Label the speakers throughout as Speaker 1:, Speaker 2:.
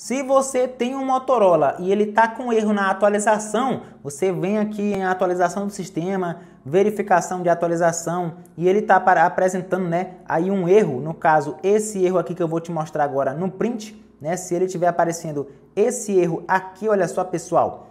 Speaker 1: Se você tem um Motorola e ele está com erro na atualização, você vem aqui em atualização do sistema, verificação de atualização e ele está apresentando né, aí um erro, no caso esse erro aqui que eu vou te mostrar agora no print, né, se ele estiver aparecendo esse erro aqui, olha só pessoal,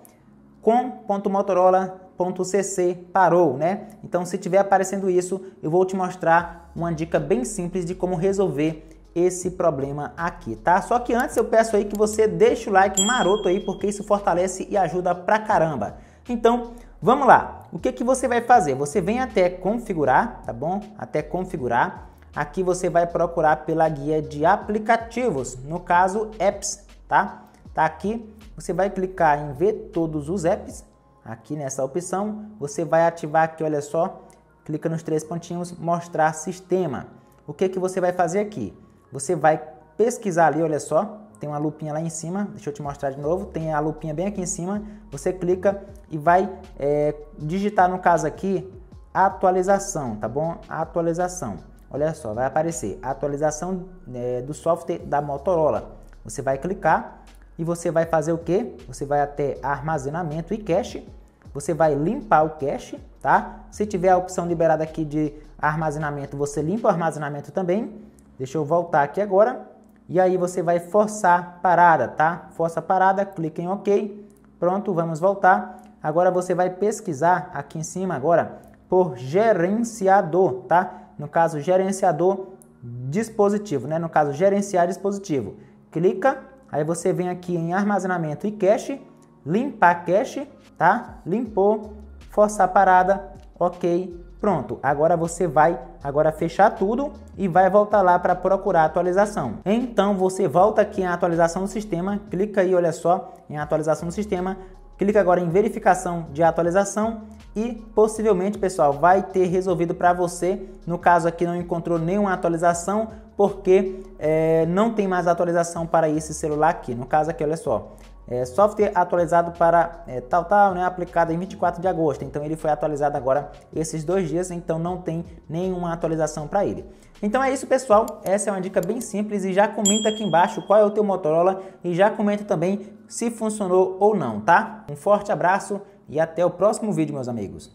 Speaker 1: com.motorola.cc parou, né? Então se estiver aparecendo isso, eu vou te mostrar uma dica bem simples de como resolver esse problema aqui, tá? Só que antes eu peço aí que você deixe o like maroto aí, porque isso fortalece e ajuda pra caramba. Então, vamos lá. O que, que você vai fazer? Você vem até configurar, tá bom? Até configurar. Aqui você vai procurar pela guia de aplicativos, no caso apps, tá? Tá aqui, você vai clicar em ver todos os apps, aqui nessa opção, você vai ativar aqui, olha só, clica nos três pontinhos, mostrar sistema. O que, que você vai fazer aqui? Você vai pesquisar ali, olha só, tem uma lupinha lá em cima, deixa eu te mostrar de novo, tem a lupinha bem aqui em cima, você clica e vai é, digitar no caso aqui, atualização, tá bom? Atualização. Olha só, vai aparecer atualização é, do software da Motorola. Você vai clicar e você vai fazer o que? Você vai até armazenamento e cache, você vai limpar o cache, tá? Se tiver a opção liberada aqui de armazenamento, você limpa o armazenamento também Deixa eu voltar aqui agora. E aí você vai forçar parada, tá? Força parada, clica em OK. Pronto, vamos voltar. Agora você vai pesquisar aqui em cima agora por gerenciador, tá? No caso, gerenciador dispositivo, né? No caso, gerenciar dispositivo. Clica, aí você vem aqui em armazenamento e cache, limpar cache, tá? Limpou, forçar parada, OK, Pronto, agora você vai agora fechar tudo e vai voltar lá para procurar atualização. Então você volta aqui em atualização do sistema, clica aí, olha só, em atualização do sistema, clica agora em verificação de atualização e possivelmente, pessoal, vai ter resolvido para você. No caso aqui não encontrou nenhuma atualização porque é, não tem mais atualização para esse celular aqui. No caso aqui, olha só, é, software atualizado para é, tal, tal, né, aplicado em 24 de agosto. Então ele foi atualizado agora esses dois dias, então não tem nenhuma atualização para ele. Então é isso, pessoal. Essa é uma dica bem simples e já comenta aqui embaixo qual é o teu Motorola e já comenta também se funcionou ou não, tá? Um forte abraço e até o próximo vídeo, meus amigos.